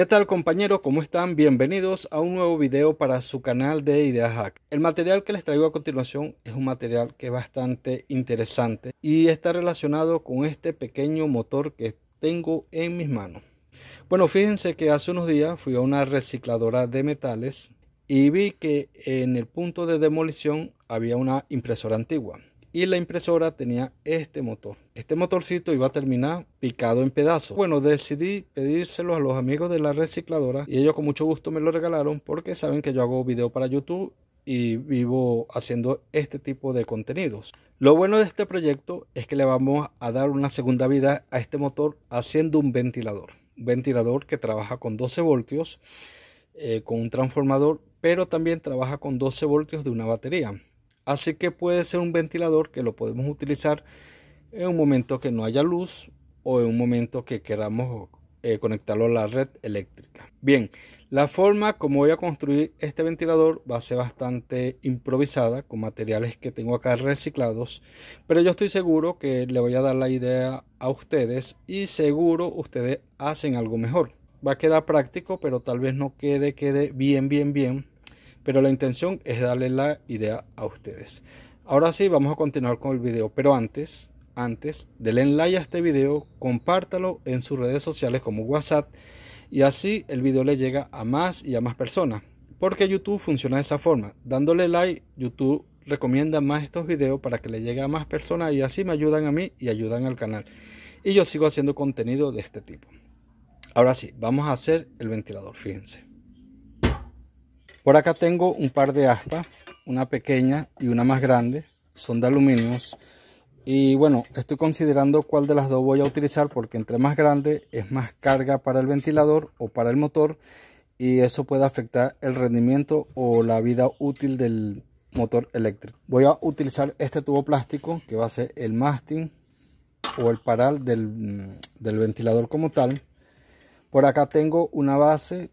¿Qué tal compañeros? ¿Cómo están? Bienvenidos a un nuevo video para su canal de Ideas Hack. El material que les traigo a continuación es un material que es bastante interesante y está relacionado con este pequeño motor que tengo en mis manos. Bueno, fíjense que hace unos días fui a una recicladora de metales y vi que en el punto de demolición había una impresora antigua y la impresora tenía este motor. Este motorcito iba a terminar picado en pedazos. Bueno, decidí pedírselo a los amigos de la recicladora y ellos con mucho gusto me lo regalaron porque saben que yo hago video para YouTube y vivo haciendo este tipo de contenidos. Lo bueno de este proyecto es que le vamos a dar una segunda vida a este motor haciendo un ventilador. Un ventilador que trabaja con 12 voltios, eh, con un transformador, pero también trabaja con 12 voltios de una batería. Así que puede ser un ventilador que lo podemos utilizar en un momento que no haya luz o en un momento que queramos eh, conectarlo a la red eléctrica. Bien, la forma como voy a construir este ventilador va a ser bastante improvisada con materiales que tengo acá reciclados, pero yo estoy seguro que le voy a dar la idea a ustedes y seguro ustedes hacen algo mejor. Va a quedar práctico, pero tal vez no quede, quede bien, bien, bien pero la intención es darle la idea a ustedes. Ahora sí, vamos a continuar con el video, pero antes, antes, denle like a este video, compártalo en sus redes sociales como WhatsApp y así el video le llega a más y a más personas. Porque YouTube funciona de esa forma, dándole like, YouTube recomienda más estos videos para que le llegue a más personas y así me ayudan a mí y ayudan al canal. Y yo sigo haciendo contenido de este tipo. Ahora sí, vamos a hacer el ventilador, fíjense. Por acá tengo un par de aspas, una pequeña y una más grande, son de aluminio. Y bueno, estoy considerando cuál de las dos voy a utilizar porque entre más grande es más carga para el ventilador o para el motor y eso puede afectar el rendimiento o la vida útil del motor eléctrico. Voy a utilizar este tubo plástico que va a ser el mástil o el paral del, mm, del ventilador como tal. Por acá tengo una base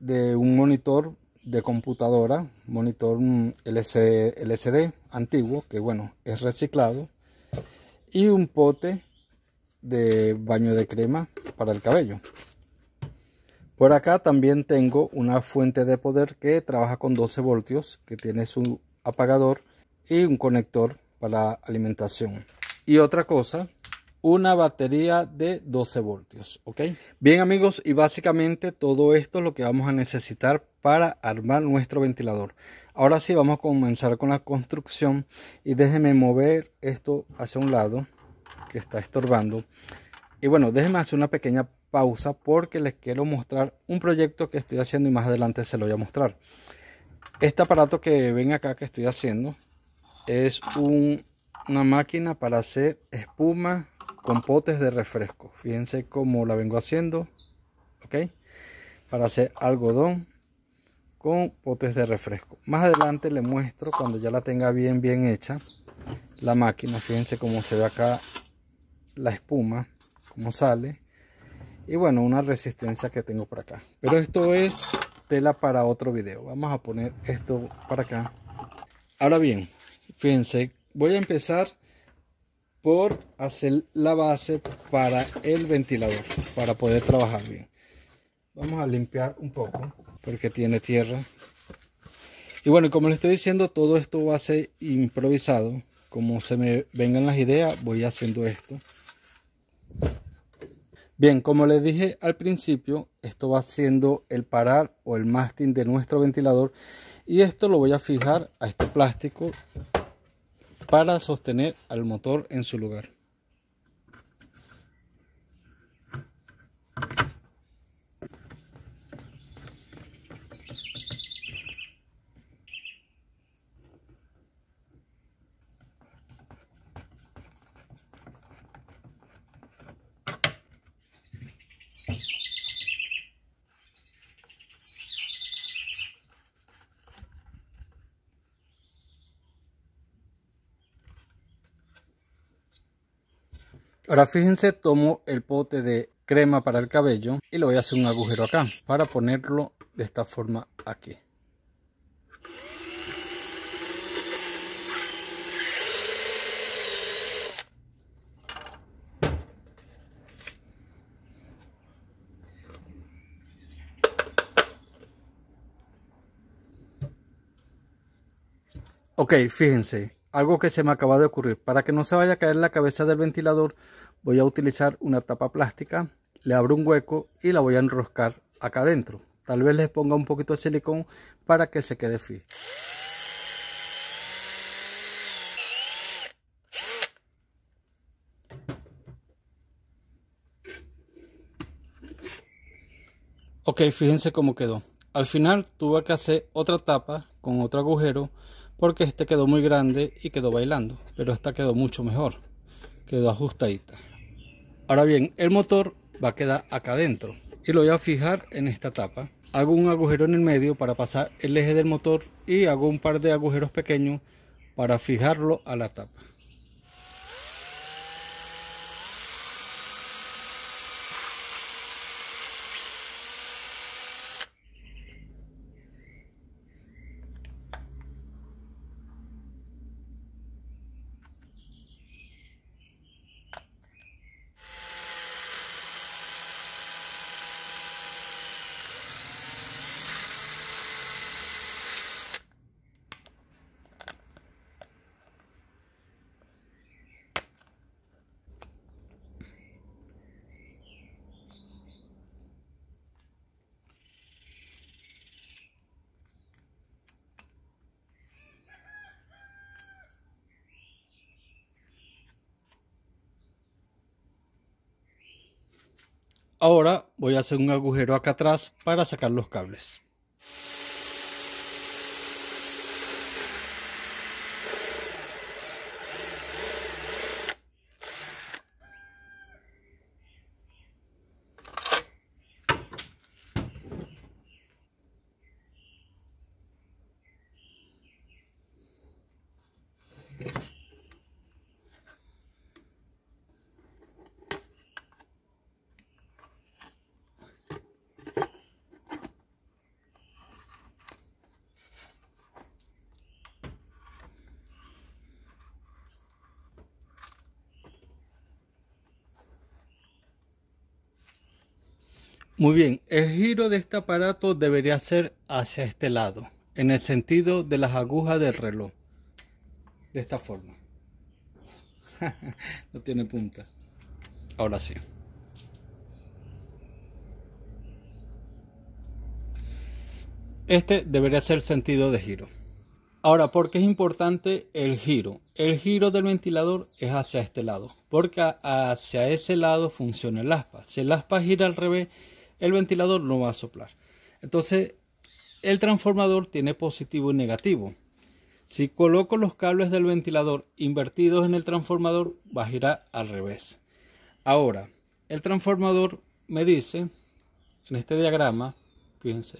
de un monitor de computadora, monitor mm, LCD antiguo, que bueno, es reciclado, y un pote de baño de crema para el cabello. Por acá también tengo una fuente de poder que trabaja con 12 voltios, que tiene su apagador y un conector para alimentación. Y otra cosa, una batería de 12 voltios, ¿ok? Bien amigos, y básicamente todo esto es lo que vamos a necesitar para armar nuestro ventilador. Ahora sí vamos a comenzar con la construcción y déjenme mover esto hacia un lado que está estorbando. Y bueno, déjenme hacer una pequeña pausa porque les quiero mostrar un proyecto que estoy haciendo y más adelante se lo voy a mostrar. Este aparato que ven acá que estoy haciendo es una máquina para hacer espuma con potes de refresco. Fíjense cómo la vengo haciendo, ¿ok? Para hacer algodón con potes de refresco. Más adelante le muestro cuando ya la tenga bien bien hecha la máquina. Fíjense cómo se ve acá la espuma, como sale. Y bueno, una resistencia que tengo por acá. Pero esto es tela para otro video. Vamos a poner esto para acá. Ahora bien, fíjense, voy a empezar por hacer la base para el ventilador, para poder trabajar bien. Vamos a limpiar un poco porque tiene tierra. Y bueno, como le estoy diciendo, todo esto va a ser improvisado. Como se me vengan las ideas, voy haciendo esto. Bien, como les dije al principio, esto va siendo el parar o el mástil de nuestro ventilador y esto lo voy a fijar a este plástico para sostener al motor en su lugar. Ahora fíjense, tomo el pote de crema para el cabello y le voy a hacer un agujero acá para ponerlo de esta forma aquí. Ok, fíjense, algo que se me acaba de ocurrir. Para que no se vaya a caer la cabeza del ventilador, voy a utilizar una tapa plástica, le abro un hueco y la voy a enroscar acá adentro. Tal vez les ponga un poquito de silicón para que se quede fijo. Ok, fíjense cómo quedó. Al final tuve que hacer otra tapa con otro agujero porque este quedó muy grande y quedó bailando, pero esta quedó mucho mejor, quedó ajustadita. Ahora bien, el motor va a quedar acá adentro y lo voy a fijar en esta tapa. Hago un agujero en el medio para pasar el eje del motor y hago un par de agujeros pequeños para fijarlo a la tapa. Ahora voy a hacer un agujero acá atrás para sacar los cables. Muy bien, el giro de este aparato debería ser hacia este lado, en el sentido de las agujas del reloj. De esta forma. no tiene punta. Ahora sí. Este debería ser sentido de giro. Ahora, ¿por qué es importante el giro? El giro del ventilador es hacia este lado, porque hacia ese lado funciona el aspa. Si el aspa gira al revés, el ventilador no va a soplar. Entonces, el transformador tiene positivo y negativo. Si coloco los cables del ventilador invertidos en el transformador, va a girar al revés. Ahora, el transformador me dice, en este diagrama, fíjense,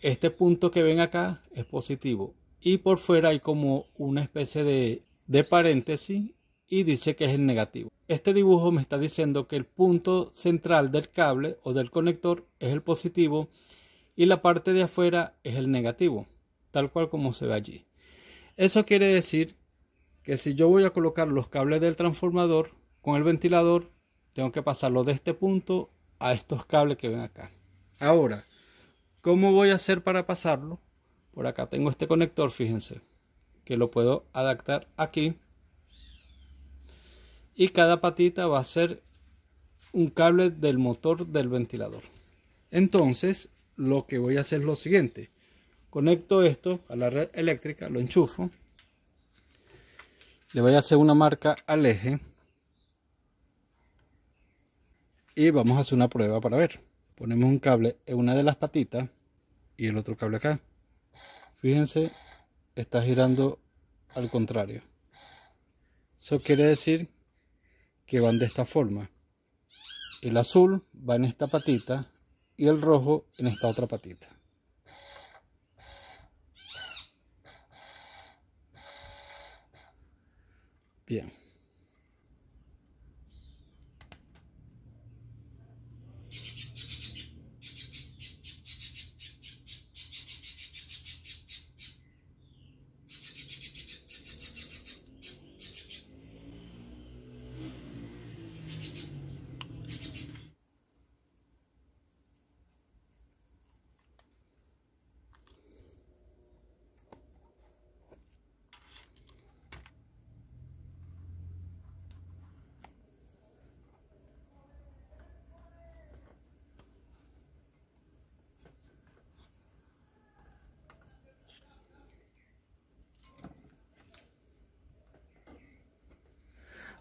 este punto que ven acá es positivo y por fuera hay como una especie de, de paréntesis y dice que es el negativo. Este dibujo me está diciendo que el punto central del cable o del conector es el positivo y la parte de afuera es el negativo, tal cual como se ve allí. Eso quiere decir que si yo voy a colocar los cables del transformador con el ventilador, tengo que pasarlo de este punto a estos cables que ven acá. Ahora, ¿cómo voy a hacer para pasarlo? Por acá tengo este conector, fíjense, que lo puedo adaptar aquí y cada patita va a ser un cable del motor del ventilador. Entonces, lo que voy a hacer es lo siguiente. Conecto esto a la red eléctrica, lo enchufo. Le voy a hacer una marca al eje. Y vamos a hacer una prueba para ver. Ponemos un cable en una de las patitas y el otro cable acá. Fíjense, está girando al contrario. Eso quiere decir que van de esta forma. El azul va en esta patita y el rojo en esta otra patita. Bien.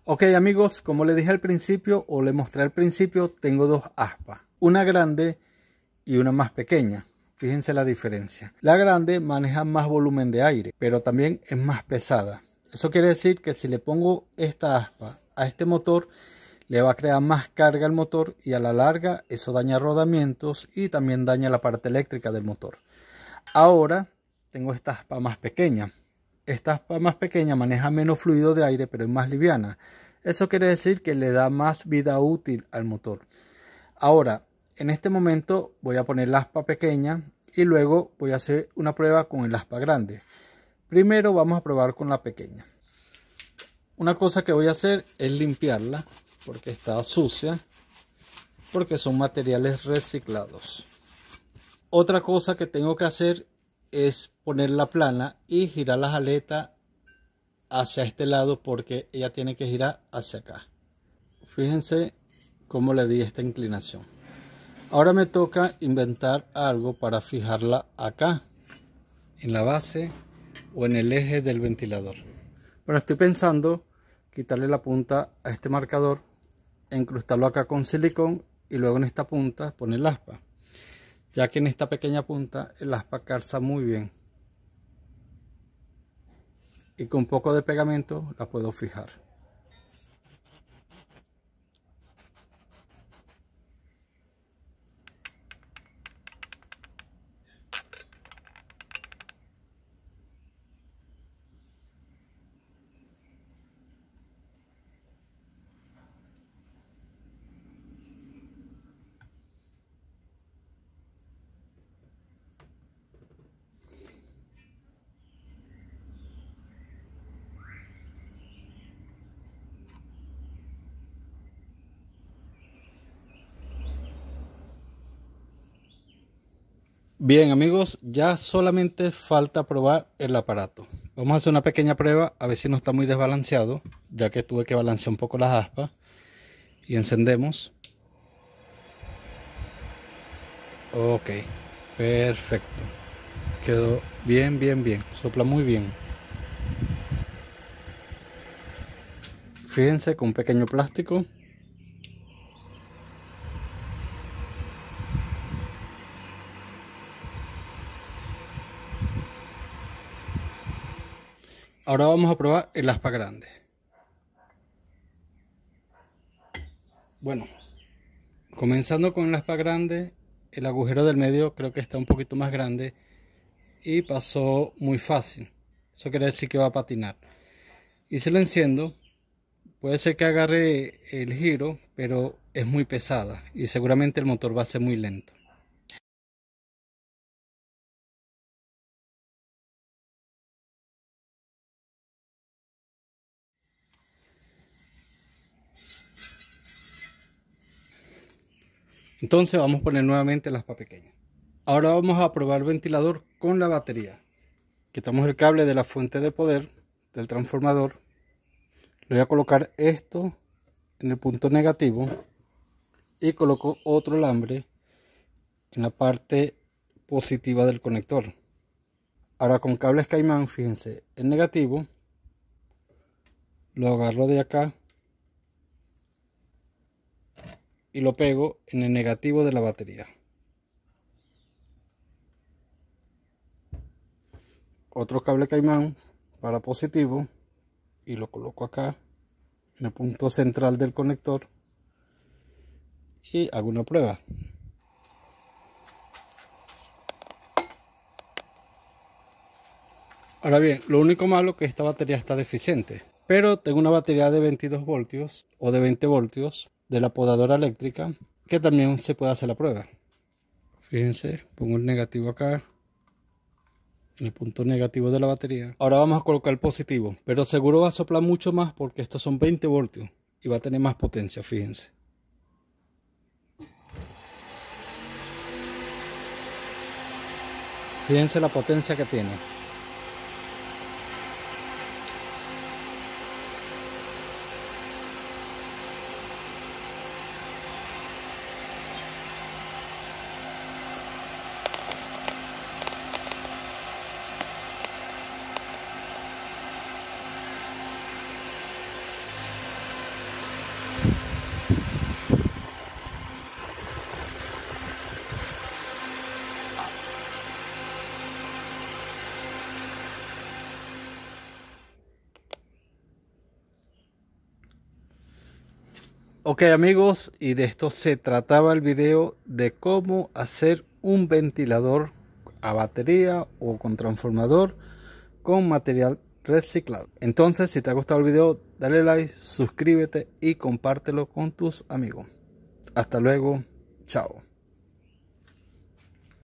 Ok amigos, como le dije al principio o le mostré al principio, tengo dos aspas, una grande y una más pequeña. Fíjense la diferencia. La grande maneja más volumen de aire, pero también es más pesada. Eso quiere decir que si le pongo esta aspa a este motor, le va a crear más carga al motor y a la larga eso daña rodamientos y también daña la parte eléctrica del motor. Ahora tengo esta aspa más pequeña esta aspa más pequeña maneja menos fluido de aire pero es más liviana. Eso quiere decir que le da más vida útil al motor. Ahora, en este momento voy a poner la aspa pequeña y luego voy a hacer una prueba con el aspa grande. Primero vamos a probar con la pequeña. Una cosa que voy a hacer es limpiarla porque está sucia, porque son materiales reciclados. Otra cosa que tengo que hacer es ponerla plana y girar la aletas hacia este lado porque ella tiene que girar hacia acá. Fíjense cómo le di esta inclinación. Ahora me toca inventar algo para fijarla acá, en la base o en el eje del ventilador. Pero estoy pensando quitarle la punta a este marcador, incrustarlo acá con silicón y luego en esta punta poner aspa ya que en esta pequeña punta el aspa calza muy bien y con un poco de pegamento la puedo fijar Bien amigos, ya solamente falta probar el aparato. Vamos a hacer una pequeña prueba a ver si no está muy desbalanceado, ya que tuve que balancear un poco las aspas. Y encendemos. Ok, perfecto. Quedó bien, bien, bien. Sopla muy bien. Fíjense con un pequeño plástico Ahora vamos a probar el aspa grande. Bueno, comenzando con el aspa grande, el agujero del medio creo que está un poquito más grande y pasó muy fácil. Eso quiere decir que va a patinar. Y si lo enciendo, puede ser que agarre el giro, pero es muy pesada y seguramente el motor va a ser muy lento. Entonces vamos a poner nuevamente las para pequeñas. Ahora vamos a probar ventilador con la batería. Quitamos el cable de la fuente de poder del transformador. Le voy a colocar esto en el punto negativo y coloco otro alambre en la parte positiva del conector. Ahora con cables caimán, fíjense, el negativo lo agarro de acá y lo pego en el negativo de la batería. Otro cable caimán para positivo y lo coloco acá en el punto central del conector y hago una prueba. Ahora bien, lo único malo es que esta batería está deficiente, pero tengo una batería de 22 voltios o de 20 voltios de la podadora eléctrica que también se puede hacer la prueba fíjense pongo el negativo acá en el punto negativo de la batería ahora vamos a colocar el positivo pero seguro va a soplar mucho más porque estos son 20 voltios y va a tener más potencia fíjense fíjense la potencia que tiene Ok amigos, y de esto se trataba el video de cómo hacer un ventilador a batería o con transformador con material reciclado. Entonces, si te ha gustado el video, dale like, suscríbete y compártelo con tus amigos. Hasta luego, chao.